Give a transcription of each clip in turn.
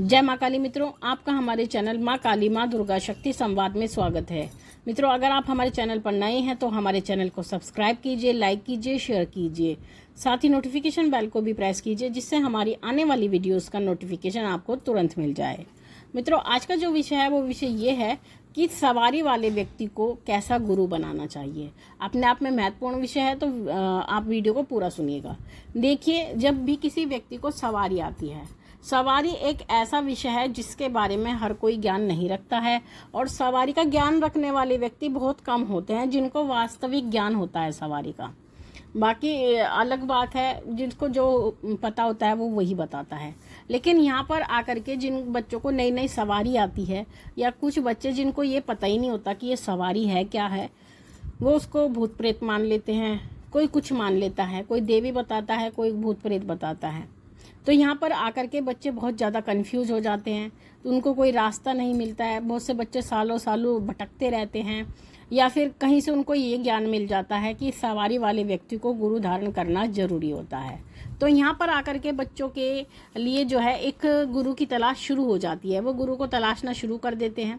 जय माँ काली मित्रों आपका हमारे चैनल माँ काली माँ दुर्गा शक्ति संवाद में स्वागत है मित्रों अगर आप हमारे चैनल पर नए हैं तो हमारे चैनल को सब्सक्राइब कीजिए लाइक कीजिए शेयर कीजिए साथ ही नोटिफिकेशन बेल को भी प्रेस कीजिए जिससे हमारी आने वाली वीडियोस का नोटिफिकेशन आपको तुरंत मिल जाए मित्रों आज का जो विषय है वो विषय ये है कि सवारी वाले व्यक्ति को कैसा गुरु बनाना चाहिए अपने आप में महत्वपूर्ण विषय है तो आप वीडियो को पूरा सुनिएगा देखिए जब भी किसी व्यक्ति को सवारी आती है सवारी एक ऐसा विषय है जिसके बारे में हर कोई ज्ञान नहीं रखता है और सवारी का ज्ञान रखने वाले व्यक्ति बहुत कम होते हैं जिनको वास्तविक ज्ञान होता है सवारी का बाकी अलग बात है जिसको जो पता होता है वो वही बताता है लेकिन यहाँ पर आकर के जिन बच्चों को नई नई सवारी आती है या कुछ बच्चे जिनको ये पता ही नहीं होता कि ये सवारी है क्या है वो उसको भूत प्रेत मान लेते हैं कोई कुछ मान लेता है कोई देवी बताता है कोई भूत प्रेत बताता है तो यहाँ पर आकर के बच्चे बहुत ज़्यादा कंफ्यूज हो जाते हैं तो उनको कोई रास्ता नहीं मिलता है बहुत से बच्चे सालों सालों भटकते रहते हैं या फिर कहीं से उनको ये ज्ञान मिल जाता है कि सवारी वाले व्यक्ति को गुरु धारण करना ज़रूरी होता है तो यहाँ पर आकर के बच्चों के लिए जो है एक गुरु की तलाश शुरू हो जाती है वो गुरु को तलाशना शुरू कर देते हैं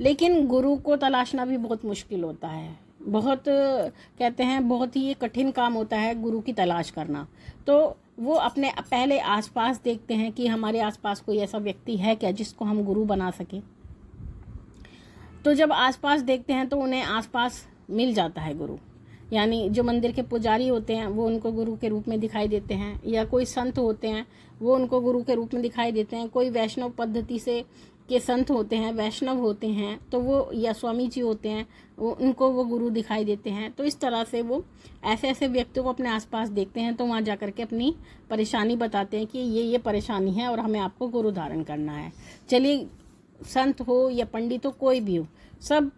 लेकिन गुरु को तलाशना भी बहुत मुश्किल होता है बहुत कहते हैं बहुत ही कठिन काम होता है गुरु की तलाश करना तो वो अपने पहले आसपास देखते हैं कि हमारे आसपास कोई ऐसा व्यक्ति है क्या जिसको हम गुरु बना सकें तो जब आसपास देखते हैं तो उन्हें आसपास मिल जाता है गुरु यानी जो मंदिर के पुजारी होते हैं वो उनको गुरु के रूप में दिखाई देते हैं या कोई संत होते हैं वो उनको गुरु के रूप में दिखाई देते हैं कोई वैष्णव पद्धति से के संत होते हैं वैष्णव होते हैं तो वो या स्वामी जी होते हैं वो उनको वो गुरु दिखाई देते हैं तो इस तरह से वो ऐसे ऐसे व्यक्तियों को अपने आसपास देखते हैं तो वहाँ जा कर के अपनी परेशानी बताते हैं कि ये ये परेशानी है और हमें आपको गुरु धारण करना है चलिए संत हो या पंडित हो कोई भी हो सब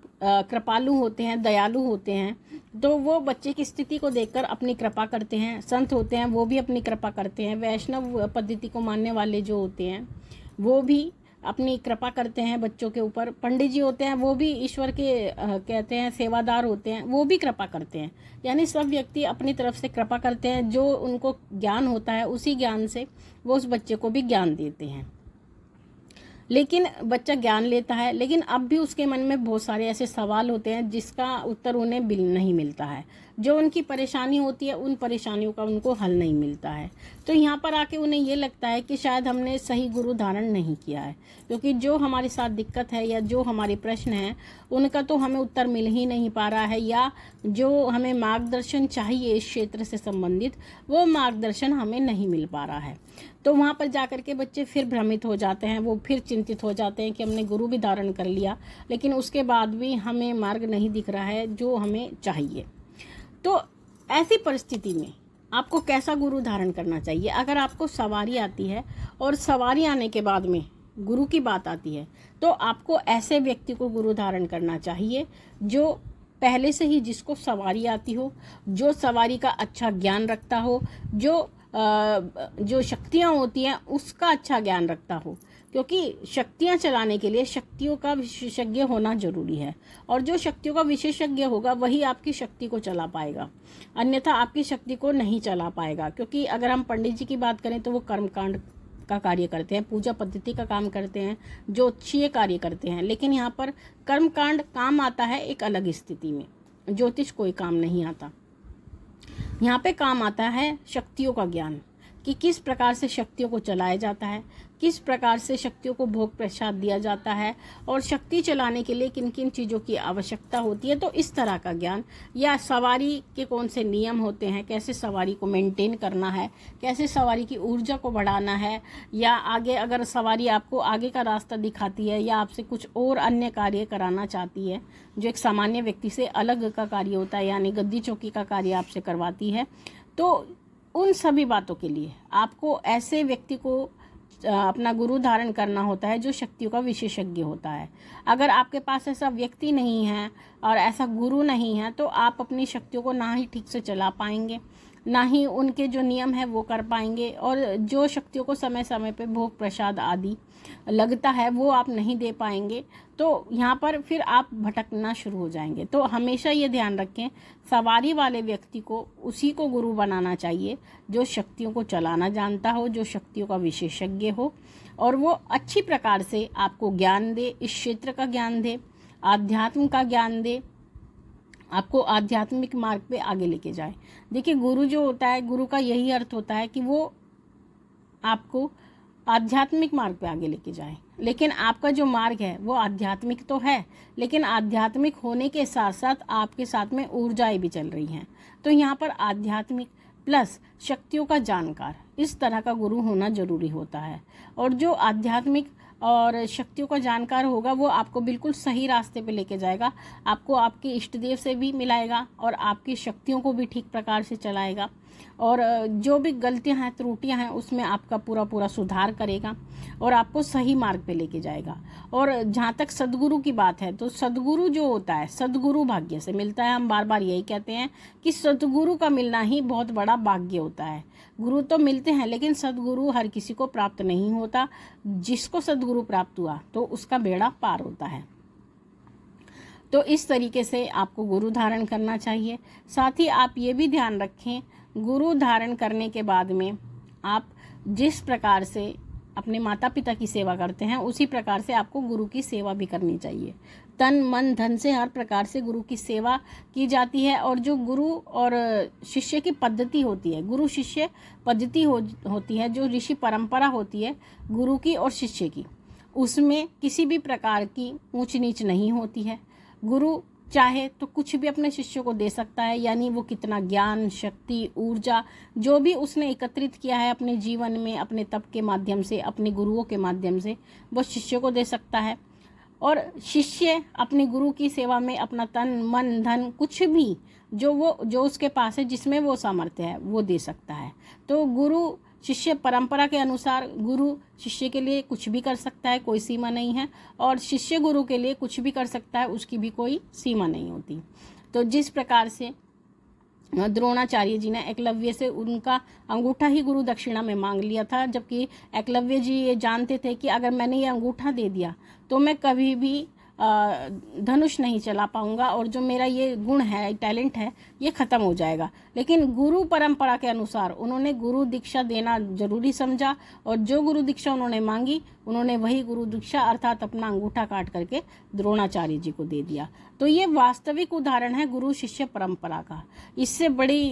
कृपालु होते हैं दयालु होते हैं तो वो बच्चे की स्थिति को देखकर अपनी कृपा करते हैं संत होते हैं वो भी अपनी कृपा करते हैं वैष्णव पद्धति को मानने वाले जो होते हैं वो भी अपनी कृपा करते हैं बच्चों के ऊपर पंडित जी होते हैं वो भी ईश्वर के कहते हैं सेवादार होते हैं वो भी कृपा करते हैं यानी सब व्यक्ति अपनी तरफ से कृपा करते हैं जो उनको ज्ञान होता है उसी ज्ञान से वो उस बच्चे को भी ज्ञान देते हैं लेकिन बच्चा ज्ञान लेता है लेकिन अब भी उसके मन में बहुत सारे ऐसे सवाल होते हैं जिसका उत्तर उन्हें नहीं मिलता है जो उनकी परेशानी होती है उन परेशानियों का उनको हल नहीं मिलता है तो यहाँ पर आके उन्हें ये लगता है कि शायद हमने सही गुरु धारण नहीं किया है क्योंकि जो हमारे साथ दिक्कत है या जो हमारे प्रश्न हैं उनका तो हमें उत्तर मिल ही नहीं पा रहा है या जो हमें मार्गदर्शन चाहिए इस क्षेत्र से संबंधित वो मार्गदर्शन हमें नहीं मिल पा रहा है तो वहाँ पर जा के बच्चे फिर भ्रमित हो जाते हैं वो फिर चिंतित हो जाते हैं कि हमने गुरु भी धारण कर लिया लेकिन उसके बाद भी हमें मार्ग नहीं दिख रहा है जो हमें चाहिए तो ऐसी परिस्थिति में आपको कैसा गुरु धारण करना चाहिए अगर आपको सवारी आती है और सवारी आने के बाद में गुरु की बात आती है तो आपको ऐसे व्यक्ति को गुरु धारण करना चाहिए जो पहले से ही जिसको सवारी आती हो जो सवारी का अच्छा ज्ञान रखता हो जो जो शक्तियाँ होती हैं उसका अच्छा ज्ञान रखता हो क्योंकि शक्तियाँ चलाने के लिए शक्तियों का विशेषज्ञ होना जरूरी है और जो शक्तियों का विशेषज्ञ होगा वही आपकी शक्ति को चला पाएगा अन्यथा आपकी शक्ति को नहीं चला पाएगा क्योंकि अगर हम पंडित जी की बात करें तो वो कर्मकांड का कार्य करते हैं पूजा पद्धति का काम करते हैं ज्योतिषीय कार्य करते हैं लेकिन यहाँ पर कर्मकांड काम आता है एक अलग स्थिति में ज्योतिष कोई काम नहीं आता यहाँ पे काम आता है शक्तियों का ज्ञान कि किस प्रकार से शक्तियों को चलाया जाता है किस प्रकार से शक्तियों को भोग प्रसाद दिया जाता है और शक्ति चलाने के लिए किन किन चीज़ों की आवश्यकता होती है तो इस तरह का ज्ञान या सवारी के कौन से नियम होते हैं कैसे सवारी को मेंटेन करना है कैसे सवारी की ऊर्जा को बढ़ाना है या आगे अगर सवारी आपको आगे का रास्ता दिखाती है या आपसे कुछ और अन्य कार्य कराना चाहती है जो एक सामान्य व्यक्ति से अलग का कार्य होता है यानी गद्दी चौकी का कार्य आपसे करवाती है तो उन सभी बातों के लिए आपको ऐसे व्यक्ति को अपना गुरु धारण करना होता है जो शक्तियों का विशेषज्ञ होता है अगर आपके पास ऐसा व्यक्ति नहीं है और ऐसा गुरु नहीं है तो आप अपनी शक्तियों को ना ही ठीक से चला पाएंगे ना ही उनके जो नियम है वो कर पाएंगे और जो शक्तियों को समय समय पे भोग प्रसाद आदि लगता है वो आप नहीं दे पाएंगे तो यहाँ पर फिर आप भटकना शुरू हो जाएंगे तो हमेशा ये ध्यान रखें सवारी वाले व्यक्ति को उसी को गुरु बनाना चाहिए जो शक्तियों को चलाना जानता हो जो शक्तियों का विशेषज्ञ हो और वो अच्छी प्रकार से आपको ज्ञान दे इस क्षेत्र का ज्ञान दे आध्यात्म का ज्ञान दे आपको आध्यात्मिक मार्ग पे आगे लेके जाए देखिए गुरु जो होता है गुरु का यही अर्थ होता है कि वो आपको आध्यात्मिक मार्ग पे आगे लेके जाए लेकिन आपका जो मार्ग है वो आध्यात्मिक तो है लेकिन आध्यात्मिक होने के साथ साथ आपके साथ में ऊर्जाएं भी चल रही हैं तो यहाँ पर आध्यात्मिक प्लस शक्तियों का जानकार इस तरह का गुरु होना जरूरी होता है और जो आध्यात्मिक और शक्तियों का जानकार होगा वो आपको बिल्कुल सही रास्ते पे लेके जाएगा आपको आपके इष्ट देव से भी मिलाएगा और आपकी शक्तियों को भी ठीक प्रकार से चलाएगा और जो भी गलतियां हैं त्रुटियां हैं उसमें आपका पूरा पूरा सुधार करेगा और आपको सही मार्ग पे लेके जाएगा और जहाँ तक सदगुरु की बात है तो सदगुरु जो होता है सदगुरु भाग्य से मिलता है हम बार बार यही कहते हैं कि सदगुरु का मिलना ही बहुत बड़ा भाग्य होता है गुरु तो मिलते हैं लेकिन सदगुरु हर किसी को प्राप्त नहीं होता जिसको सदगुरु प्राप्त हुआ तो उसका बेड़ा पार होता है तो इस तरीके से आपको गुरु धारण करना चाहिए साथ ही आप ये भी ध्यान रखें गुरु धारण करने के बाद में आप जिस प्रकार से अपने माता पिता की सेवा करते हैं उसी प्रकार से आपको गुरु की सेवा भी करनी चाहिए तन मन धन से हर प्रकार से गुरु की सेवा की जाती है और जो गुरु और शिष्य की पद्धति होती है गुरु शिष्य पद्धति हो, होती है जो ऋषि परंपरा होती है गुरु की और शिष्य की उसमें किसी भी प्रकार की ऊंच नीच नहीं होती है गुरु चाहे तो कुछ भी अपने शिष्यों को दे सकता है यानी वो कितना ज्ञान शक्ति ऊर्जा जो भी उसने एकत्रित किया है अपने जीवन में अपने तप के माध्यम से अपने गुरुओं के माध्यम से वो शिष्य को दे सकता है और शिष्य अपने गुरु की सेवा में अपना तन मन धन कुछ भी जो वो जो उसके पास है जिसमें वो सामर्थ्य है वो दे सकता है तो गुरु शिष्य परंपरा के अनुसार गुरु शिष्य के लिए कुछ भी कर सकता है कोई सीमा नहीं है और शिष्य गुरु के लिए कुछ भी कर सकता है उसकी भी कोई सीमा नहीं होती तो जिस प्रकार से द्रोणाचार्य जी ने एकलव्य से उनका अंगूठा ही गुरु दक्षिणा में मांग लिया था जबकि एकलव्य जी ये जानते थे कि अगर मैंने ये अंगूठा दे दिया तो मैं कभी भी धनुष नहीं चला पाऊँगा और जो मेरा ये गुण है टैलेंट है ये ख़त्म हो जाएगा लेकिन गुरु परंपरा के अनुसार उन्होंने गुरु दीक्षा देना जरूरी समझा और जो गुरु दीक्षा उन्होंने मांगी उन्होंने वही गुरु दीक्षा अर्थात अपना अंगूठा काट करके द्रोणाचार्य जी को दे दिया तो ये वास्तविक उदाहरण है गुरु शिष्य परंपरा का इससे बड़ी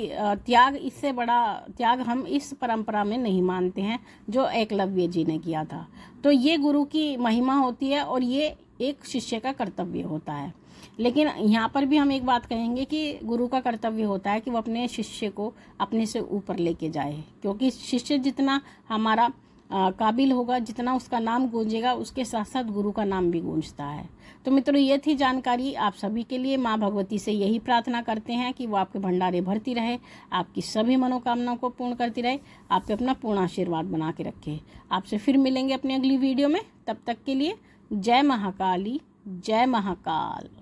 त्याग इससे बड़ा त्याग हम इस परंपरा में नहीं मानते हैं जो एकलव्य जी ने किया था तो ये गुरु की महिमा होती है और ये एक शिष्य का कर्तव्य होता है लेकिन यहाँ पर भी हम एक बात कहेंगे कि गुरु का कर्तव्य होता है कि वो अपने शिष्य को अपने से ऊपर लेके जाए क्योंकि शिष्य जितना हमारा आ, काबिल होगा जितना उसका नाम गूंजेगा उसके साथ साथ गुरु का नाम भी गूंजता है तो मित्रों ये थी जानकारी आप सभी के लिए माँ भगवती से यही प्रार्थना करते हैं कि वो आपके भंडारे भरती रहे आपकी सभी मनोकामनाओं को पूर्ण करती रहे आप पे अपना पूर्ण आशीर्वाद बना के रखे आपसे फिर मिलेंगे अपनी अगली वीडियो में तब तक के लिए जय महाकाली जय महाकाल